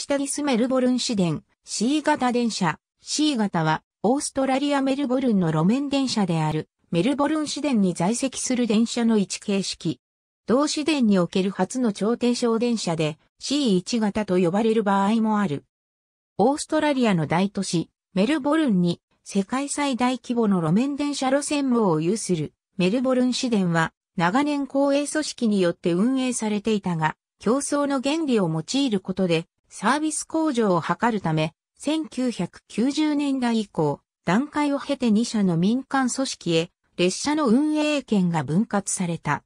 下リスメルボルン市電、C 型電車、C 型は、オーストラリアメルボルンの路面電車である、メルボルン市電に在籍する電車の位置形式。同市電における初の超低小電車で、C1 型と呼ばれる場合もある。オーストラリアの大都市、メルボルンに、世界最大規模の路面電車路線網を有する、メルボルン市電は、長年公営組織によって運営されていたが、競争の原理を用いることで、サービス向上を図るため、1990年代以降、段階を経て2社の民間組織へ、列車の運営権が分割された。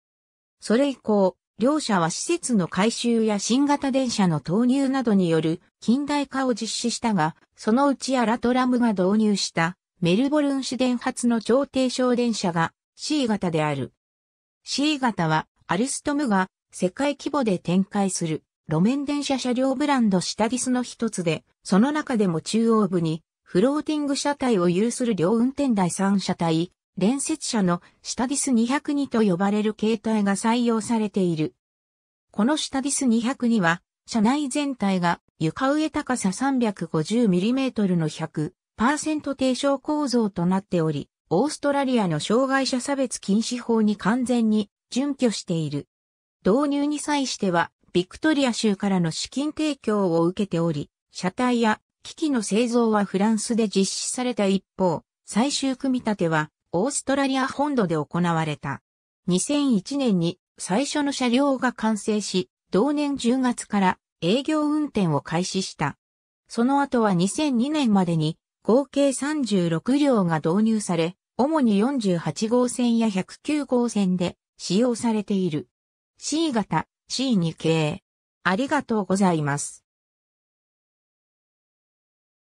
それ以降、両社は施設の改修や新型電車の投入などによる近代化を実施したが、そのうちアラトラムが導入したメルボルン市電発の超低小電車が C 型である。C 型はアルストムが世界規模で展開する路面電車車両ブランドシタディスの一つで、その中でも中央部にフローティング車体を有する両運転台3車体、連接車のシタディス202と呼ばれる形態が採用されている。このシタディス202は、車内全体が床上高さ 350mm の100%低床構造となっており、オーストラリアの障害者差別禁止法に完全に準拠している。導入に際しては、ビクトリア州からの資金提供を受けており、車体や機器の製造はフランスで実施された一方、最終組み立てはオーストラリア本土で行われた。2001年に最初の車両が完成し、同年10月から営業運転を開始した。その後は2002年までに合計36両が導入され、主に48号線や109号線で使用されている。C 型、C2 系。ありがとうございます。